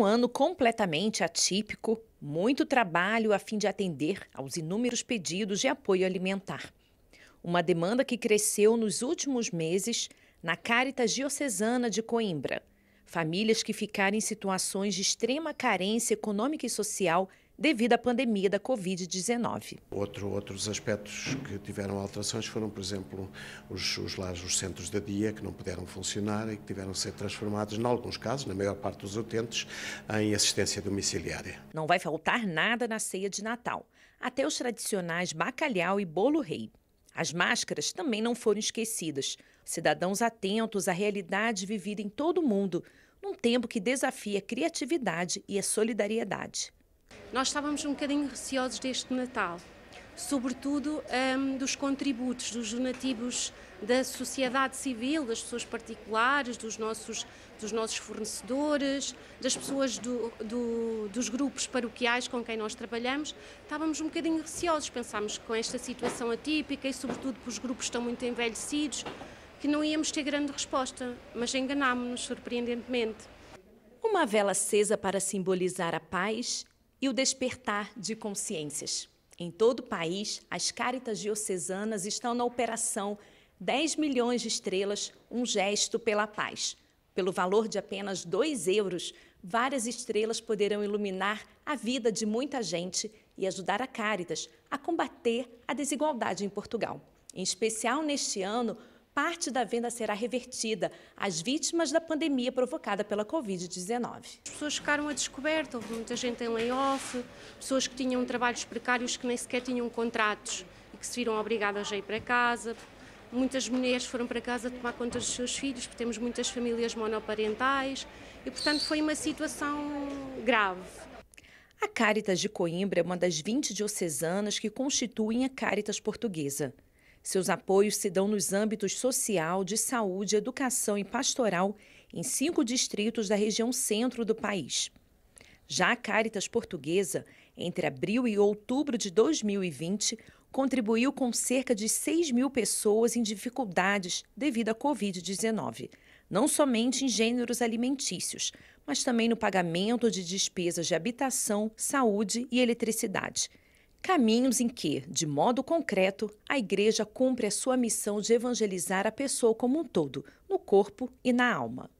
um ano completamente atípico, muito trabalho a fim de atender aos inúmeros pedidos de apoio alimentar. Uma demanda que cresceu nos últimos meses na Caritas Diocesana de Coimbra. Famílias que ficaram em situações de extrema carência econômica e social devido à pandemia da Covid-19. Outro, outros aspectos que tiveram alterações foram, por exemplo, os, os lares, os centros de dia, que não puderam funcionar e que tiveram que ser transformados, em alguns casos, na maior parte dos utentes, em assistência domiciliária. Não vai faltar nada na ceia de Natal, até os tradicionais bacalhau e bolo rei. As máscaras também não foram esquecidas. Cidadãos atentos à realidade vivida em todo o mundo, num tempo que desafia a criatividade e a solidariedade. Nós estávamos um bocadinho receosos deste Natal, sobretudo um, dos contributos, dos donativos da sociedade civil, das pessoas particulares, dos nossos, dos nossos fornecedores, das pessoas do, do, dos grupos paroquiais com quem nós trabalhamos. Estávamos um bocadinho receosos, pensámos que com esta situação atípica e sobretudo que os grupos estão muito envelhecidos, que não íamos ter grande resposta, mas enganámo-nos surpreendentemente. Uma vela acesa para simbolizar a paz, e o despertar de consciências. Em todo o país, as Caritas Diocesanas estão na operação 10 milhões de estrelas, um gesto pela paz. Pelo valor de apenas 2 euros, várias estrelas poderão iluminar a vida de muita gente e ajudar a Caritas a combater a desigualdade em Portugal. Em especial neste ano, parte da venda será revertida às vítimas da pandemia provocada pela Covid-19. As pessoas ficaram a descoberto, houve muita gente em layoff, pessoas que tinham trabalhos precários que nem sequer tinham contratos e que se viram obrigadas a ir para casa. Muitas mulheres foram para casa tomar conta dos seus filhos, porque temos muitas famílias monoparentais e, portanto, foi uma situação grave. A Caritas de Coimbra é uma das 20 diocesanas que constituem a Caritas Portuguesa. Seus apoios se dão nos âmbitos social, de saúde, educação e pastoral em cinco distritos da região centro do país. Já a Caritas Portuguesa, entre abril e outubro de 2020, contribuiu com cerca de 6 mil pessoas em dificuldades devido à Covid-19, não somente em gêneros alimentícios, mas também no pagamento de despesas de habitação, saúde e eletricidade. Caminhos em que, de modo concreto, a Igreja cumpre a sua missão de evangelizar a pessoa como um todo, no corpo e na alma.